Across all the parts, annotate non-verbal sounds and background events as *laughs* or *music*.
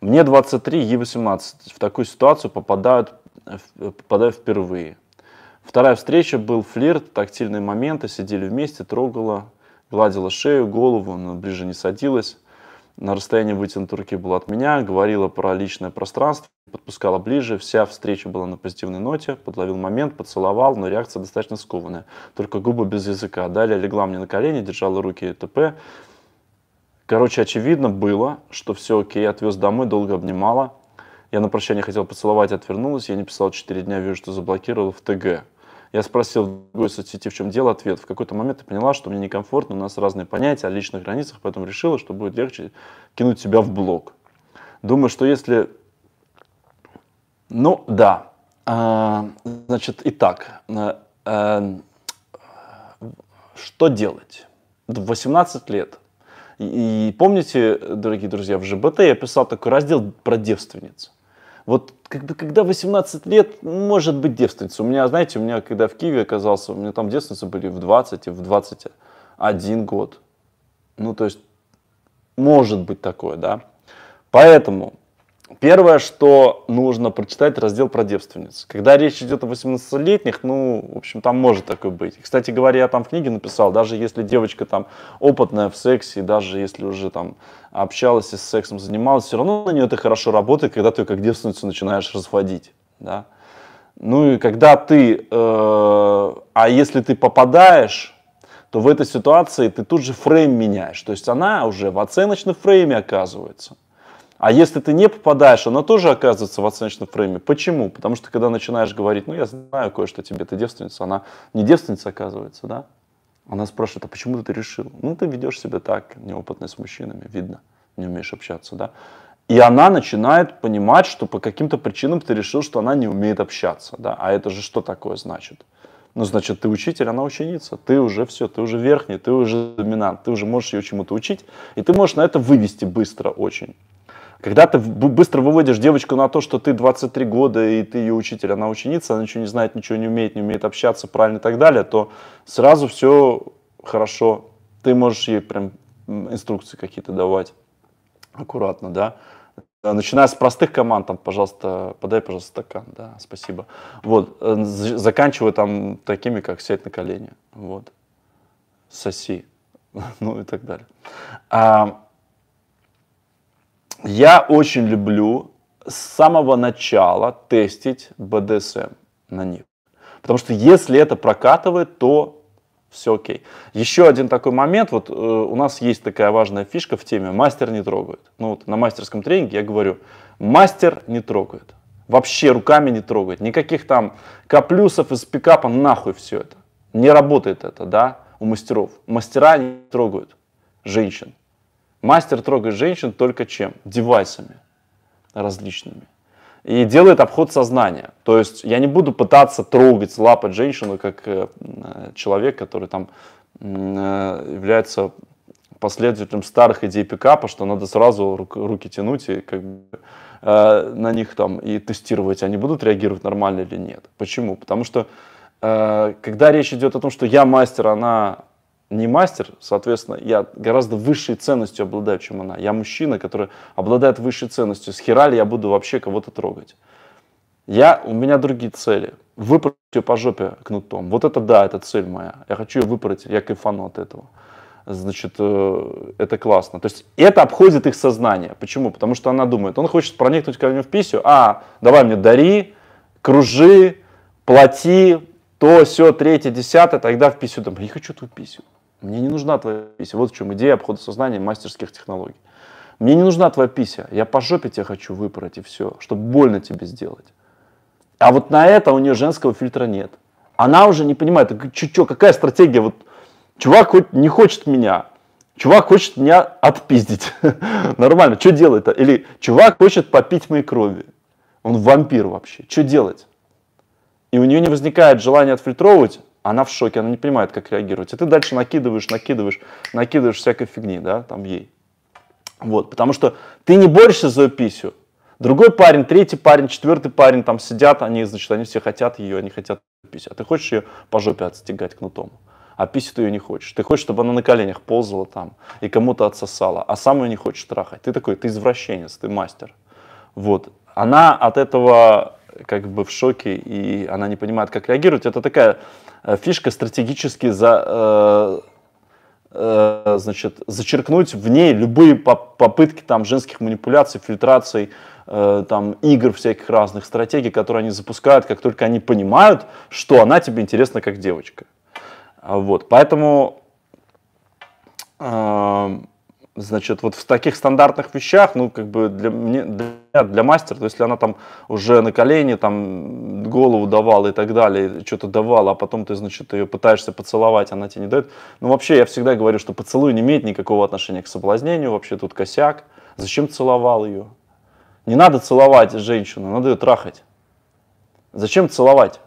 Мне 23, ей 18. В такую ситуацию попадают, э, э, попадаю впервые. Вторая встреча был флирт, тактильные моменты, сидели вместе, трогала, гладила шею, голову, но ближе не садилась. На расстоянии вытянутой руки была от меня, говорила про личное пространство, подпускала ближе, вся встреча была на позитивной ноте, подловил момент, поцеловал, но реакция достаточно скованная. Только губы без языка. Далее легла мне на колени, держала руки ТП, Короче, очевидно было, что все окей, отвез домой, долго обнимала. Я на прощание хотел поцеловать, отвернулась, я не писал 4 дня, вижу, что заблокировала в ТГ. Я спросил в другой соцсети, в чем дело, ответ. В какой-то момент я поняла, что мне некомфортно, у нас разные понятия о личных границах, поэтому решила, что будет легче кинуть себя в блок. Думаю, что если... Ну, да. А, значит, итак. А, а, что делать? В 18 лет и, помните, дорогие друзья, в ЖБТ я писал такой раздел про девственниц. Вот когда, когда 18 лет, может быть девственница. У меня, знаете, у меня, когда в Киеве оказался, у меня там девственницы были в 20 и в 21 год. Ну, то есть, может быть такое, да. Поэтому Первое, что нужно прочитать, раздел про девственниц. Когда речь идет о 18-летних, ну, в общем, там может такое быть. Кстати говоря, я там в книге написал, даже если девочка там опытная в сексе, и даже если уже там общалась и с сексом занималась, все равно на нее это хорошо работает, когда ты как девственницу начинаешь разводить, да. Ну и когда ты, э, а если ты попадаешь, то в этой ситуации ты тут же фрейм меняешь. То есть она уже в оценочном фрейме оказывается. А если ты не попадаешь, она тоже оказывается в оценочном фрейме. Почему? Потому что когда начинаешь говорить, ну я знаю кое-что тебе, ты девственница, она не девственница оказывается, да? Она спрашивает, а почему ты решил? Ну ты ведешь себя так, неопытный с мужчинами, видно, не умеешь общаться, да? И она начинает понимать, что по каким-то причинам ты решил, что она не умеет общаться, да? А это же что такое значит? Ну, значит, ты учитель, она ученица. Ты уже все, ты уже верхний, ты уже доминант, ты уже можешь ее чему-то учить, и ты можешь на это вывести быстро очень. Когда ты быстро выводишь девочку на то, что ты 23 года, и ты ее учитель, она ученица, она ничего не знает, ничего не умеет, не умеет общаться правильно и так далее, то сразу все хорошо. Ты можешь ей прям инструкции какие-то давать аккуратно, да. Э, начиная с простых команд, там, пожалуйста, подай, пожалуйста, стакан, да, спасибо. Вот, э, заканчивая там такими, как сядь на колени, вот, соси, *laughs* ну и так далее. А, я очень люблю с самого начала тестить BDSM на них. Потому что если это прокатывает, то все окей. Еще один такой момент, вот э, у нас есть такая важная фишка в теме, мастер не трогает. Ну вот на мастерском тренинге я говорю, мастер не трогает, вообще руками не трогает, никаких там каплюсов из пикапа, нахуй все это. Не работает это, да, у мастеров. Мастера не трогают женщин. Мастер трогает женщин только чем? Девайсами различными. И делает обход сознания. То есть я не буду пытаться трогать, лапать женщину, как э, человек, который там э, является последователем старых идей пикапа, что надо сразу рук, руки тянуть и как бы, э, на них там и тестировать, они будут реагировать нормально или нет. Почему? Потому что э, когда речь идет о том, что я мастер, она не мастер, соответственно, я гораздо высшей ценностью обладаю, чем она. Я мужчина, который обладает высшей ценностью. С хера ли я буду вообще кого-то трогать? Я, у меня другие цели. Выпороть ее по жопе кнутом. Вот это да, это цель моя. Я хочу ее выпороть, я кайфану от этого. Значит, э, это классно. То есть это обходит их сознание. Почему? Потому что она думает, он хочет проникнуть ко мне в писю. А, давай мне дари, кружи, плати, то, все, третье, десятое. Тогда в писю. Думаю, я хочу твою писю. Мне не нужна твоя пися. Вот в чем идея обхода сознания мастерских технологий. Мне не нужна твоя пися. Я по жопе тебя хочу выпороть и все, чтобы больно тебе сделать. А вот на это у нее женского фильтра нет. Она уже не понимает, что, какая стратегия? Вот чувак хоть не хочет меня, чувак хочет меня отпиздить. *laughs* Нормально, что делать-то? Или чувак хочет попить моей крови. Он вампир вообще. Что делать? И у нее не возникает желания отфильтровывать она в шоке, она не понимает, как реагировать. И ты дальше накидываешь, накидываешь, накидываешь всякой фигни, да, там ей. Вот, потому что ты не борешься за ее писю. Другой парень, третий парень, четвертый парень там сидят, они, значит, они все хотят ее, они хотят писю. А ты хочешь ее по жопе отстегать кнутом? А писю ты ее не хочешь. Ты хочешь, чтобы она на коленях ползала там и кому-то отсосала, а сам ее не хочешь трахать. Ты такой, ты извращенец, ты мастер. Вот. Она от этого как бы в шоке, и она не понимает, как реагировать. Это такая э, фишка стратегически за, э, э, значит, зачеркнуть в ней любые попытки там, женских манипуляций, фильтраций, э, там, игр всяких разных, стратегий, которые они запускают, как только они понимают, что она тебе интересна как девочка. Вот, поэтому... Э, Значит, вот в таких стандартных вещах, ну, как бы для, мне, для, для мастера, то есть, если она там уже на колени, там, голову давала и так далее, что-то давала, а потом ты, значит, ее пытаешься поцеловать, она тебе не дает. Ну, вообще, я всегда говорю, что поцелуй не имеет никакого отношения к соблазнению, вообще тут косяк. Зачем целовал ее? Не надо целовать женщину, надо ее трахать. Зачем целовать?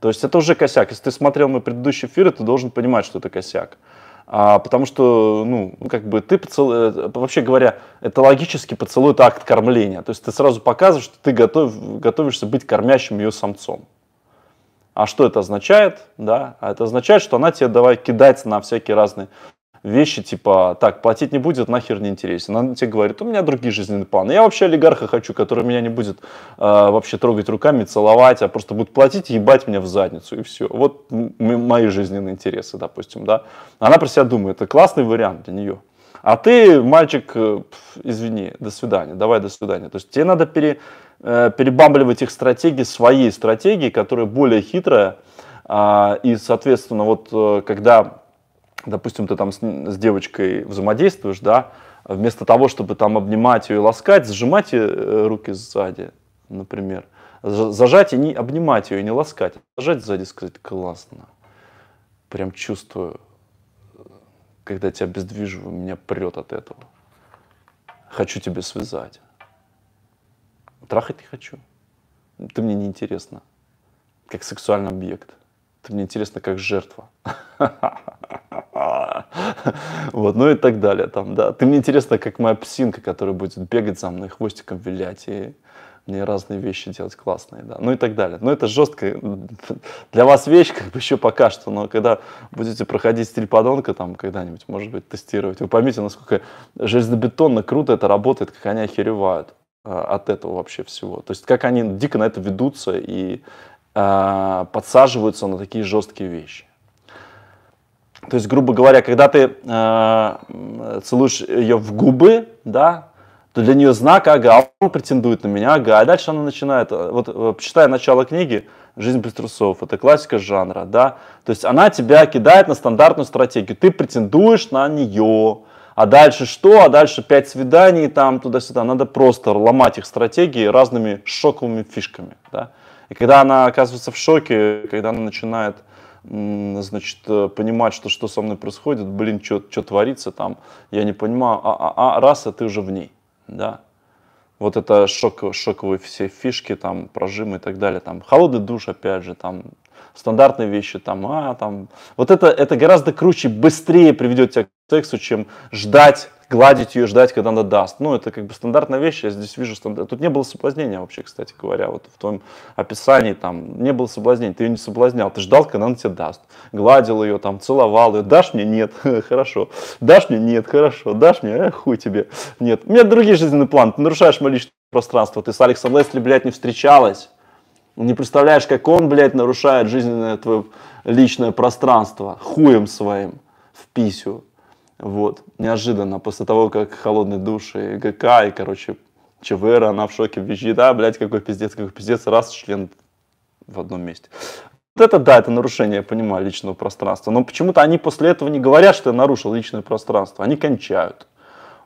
То есть это уже косяк. Если ты смотрел мой предыдущий эфир, ты должен понимать, что это косяк. А, потому что, ну, как бы ты поцелуй, э, вообще говоря, это логически поцелуй это акт кормления. То есть ты сразу показываешь, что ты готов, готовишься быть кормящим ее самцом. А что это означает? Да, а это означает, что она тебе давай кидать на всякие разные вещи типа, так, платить не будет, нахер не интересен. Она тебе говорит, у меня другие жизненные планы. Я вообще олигарха хочу, который меня не будет э, вообще трогать руками, целовать, а просто будет платить и ебать меня в задницу, и все. Вот мои жизненные интересы, допустим, да. Она про себя думает, это классный вариант для нее. А ты, мальчик, э, извини, до свидания, давай до свидания. То есть тебе надо пере, э, перебамбливать их стратегии своей стратегии которая более хитрая. И, соответственно, вот э, когда допустим, ты там с, с девочкой взаимодействуешь, да, вместо того, чтобы там обнимать ее и ласкать, сжимать ее э, руки сзади, например. Зажать и не обнимать ее, и не ласкать. А зажать сзади, сказать, классно. Прям чувствую, когда тебя бездвиживаю, меня прет от этого. Хочу тебя связать. Трахать не хочу. Ты мне неинтересна. Как сексуальный объект. Ты мне интересно, как жертва. Вот, ну и так далее там, да. Ты мне интересно, как моя псинка, которая будет бегать за мной, хвостиком вилять и мне разные вещи делать классные, да, ну и так далее. Но это жестко для вас вещь, как бы еще пока что, но когда будете проходить стиль подонка там когда-нибудь, может быть, тестировать, вы поймите, насколько железобетонно круто это работает, как они охеревают а, от этого вообще всего. То есть как они дико на это ведутся и Э, подсаживаются на такие жесткие вещи. То есть, грубо говоря, когда ты э, целуешь ее в губы, да, то для нее знак, ага, он претендует на меня, ага, а дальше она начинает, э, вот э, читая начало книги «Жизнь без трусов», это классика жанра, да, то есть она тебя кидает на стандартную стратегию, ты претендуешь на нее, а дальше что, а дальше пять свиданий там туда-сюда, надо просто ломать их стратегии разными шоковыми фишками, да. И когда она оказывается в шоке, когда она начинает значит, э, понимать, что, что со мной происходит, блин, что творится там, я не понимаю, а, а, а раз, а ты уже в ней, да. Вот это шок, шоковые все фишки, там, прожимы и так далее, там, холодный душ, опять же, там, стандартные вещи, там, а, там. Вот это, это гораздо круче, быстрее приведет тебя к сексу, чем ждать, гладить ее, ждать, когда она даст. Ну, это как бы стандартная вещь, я здесь вижу стандарт. Тут не было соблазнения вообще, кстати говоря, вот в том описании там не было соблазнения, ты ее не соблазнял, ты ждал, когда она тебе даст. Гладил ее, там, целовал ее, дашь мне? *laughs* Нет, хорошо. Дашь мне? Нет, хорошо. Дашь мне? Э, хуй тебе. Нет. У меня другие жизненные планы, ты нарушаешь мое личное пространство, ты с Алексом Лесли, блядь, не встречалась. Не представляешь, как он, блядь, нарушает жизненное твое личное пространство хуем своим в писю. Вот, неожиданно, после того, как холодный душ и ГК, и, короче, ЧВР, она в шоке визжит, да, блядь, какой пиздец, какой пиздец, раз член в одном месте. Вот это да, это нарушение, я понимаю, личного пространства. Но почему-то они после этого не говорят, что я нарушил личное пространство. Они кончают.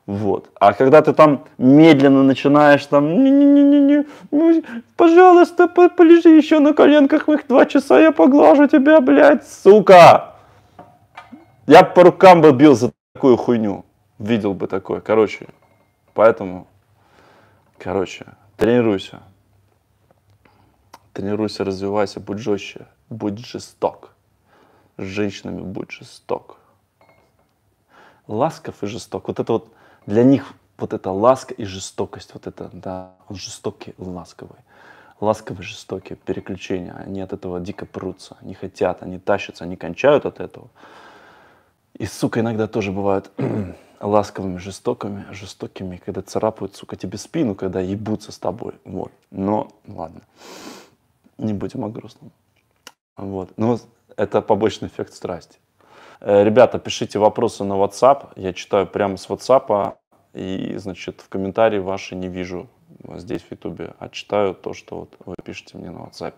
Вот. А когда ты там медленно начинаешь там, не не не не не пожалуйста, полежи еще на коленках их два часа, я поглажу тебя, блядь, сука. Я по рукам бы бил за такую хуйню видел бы такое. Короче, поэтому, короче, тренируйся. Тренируйся, развивайся, будь жестче, будь жесток. С женщинами будь жесток. Ласков и жесток. Вот это вот для них вот эта ласка и жестокость, вот это, да, он жестокий, ласковый. Ласковые, жестокие переключения, они от этого дико прутся, они хотят, они тащатся, они кончают от этого. И, сука, иногда тоже бывают *clears throat* ласковыми, жестокими, жестокими, когда царапают, сука, тебе спину, когда ебутся с тобой. Вот. Но, ладно. Не будем о грустном. Вот. Но ну, это побочный эффект страсти. Э, ребята, пишите вопросы на WhatsApp. Я читаю прямо с WhatsApp. И, значит, в комментарии ваши не вижу здесь в Ютубе, а читаю то, что вот вы пишете мне на WhatsApp.